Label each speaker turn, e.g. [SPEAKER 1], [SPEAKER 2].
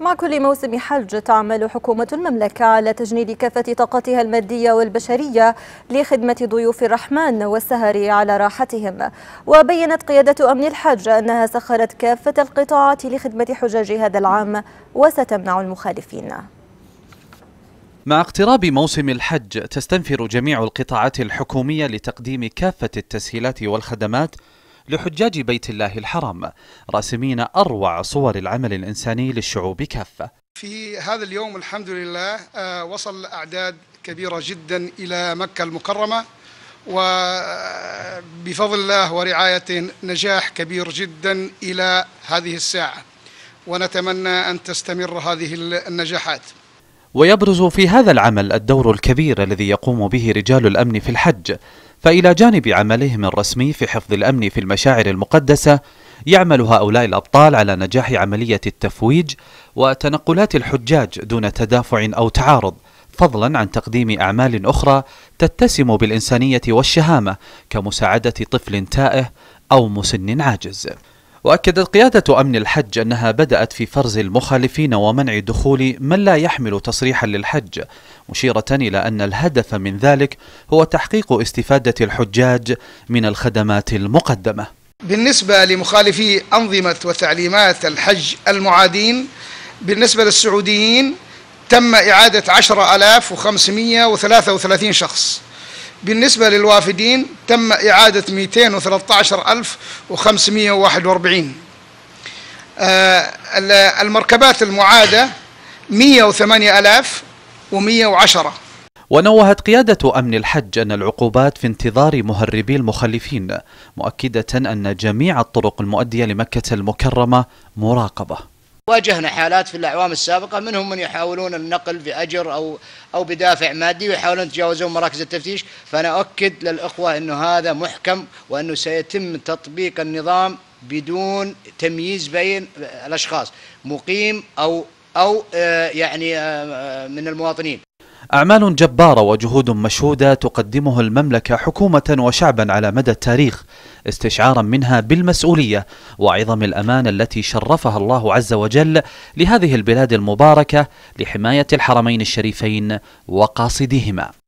[SPEAKER 1] مع كل موسم حج تعمل حكومة المملكة على تجنيد كافة طاقتها المادية والبشرية لخدمة ضيوف الرحمن والسهر على راحتهم وبينت قيادة أمن الحج أنها سخرت كافة القطاعات لخدمة حجاج هذا العام وستمنع المخالفين
[SPEAKER 2] مع اقتراب موسم الحج تستنفر جميع القطاعات الحكومية لتقديم كافة التسهيلات والخدمات لحجاج بيت الله الحرام راسمين أروع صور العمل الإنساني للشعوب كافة
[SPEAKER 3] في هذا اليوم الحمد لله آه، وصل أعداد كبيرة جدا إلى مكة المكرمة وبفضل آه، الله ورعايته نجاح كبير جدا إلى هذه الساعة ونتمنى أن تستمر هذه النجاحات
[SPEAKER 2] ويبرز في هذا العمل الدور الكبير الذي يقوم به رجال الأمن في الحج فإلى جانب عملهم الرسمي في حفظ الأمن في المشاعر المقدسة يعمل هؤلاء الأبطال على نجاح عملية التفويج وتنقلات الحجاج دون تدافع أو تعارض فضلا عن تقديم أعمال أخرى تتسم بالإنسانية والشهامة كمساعدة طفل تائه أو مسن عاجز وأكدت قيادة أمن الحج أنها بدأت في فرز المخالفين ومنع دخول من لا يحمل تصريحا للحج مشيرة إلى أن الهدف من ذلك هو تحقيق استفادة الحجاج من الخدمات المقدمة
[SPEAKER 3] بالنسبة لمخالفي أنظمة وتعليمات الحج المعادين بالنسبة للسعوديين تم إعادة 10533 شخص بالنسبة للوافدين تم إعادة 213541 آه، المركبات المعادة 108110
[SPEAKER 2] ونوهت قيادة أمن الحج أن العقوبات في انتظار مهربي المخلفين مؤكدة أن جميع الطرق المؤدية لمكة المكرمة مراقبة
[SPEAKER 4] واجهنا حالات في الأعوام السابقة منهم من يحاولون النقل بأجر أو أو بدافع مادي ويحاولون يتجاوزون مراكز التفتيش فأنا أؤكد للإخوة أنه هذا محكم وأنه سيتم تطبيق النظام بدون تمييز بين الأشخاص مقيم أو أو آه، يعني آه، آه، من المواطنين
[SPEAKER 2] أعمال جبارة وجهود مشهودة تقدمه المملكة حكومة وشعبا على مدى التاريخ استشعارا منها بالمسؤولية وعظم الأمانة التي شرفها الله عز وجل لهذه البلاد المباركة لحماية الحرمين الشريفين وقاصدهما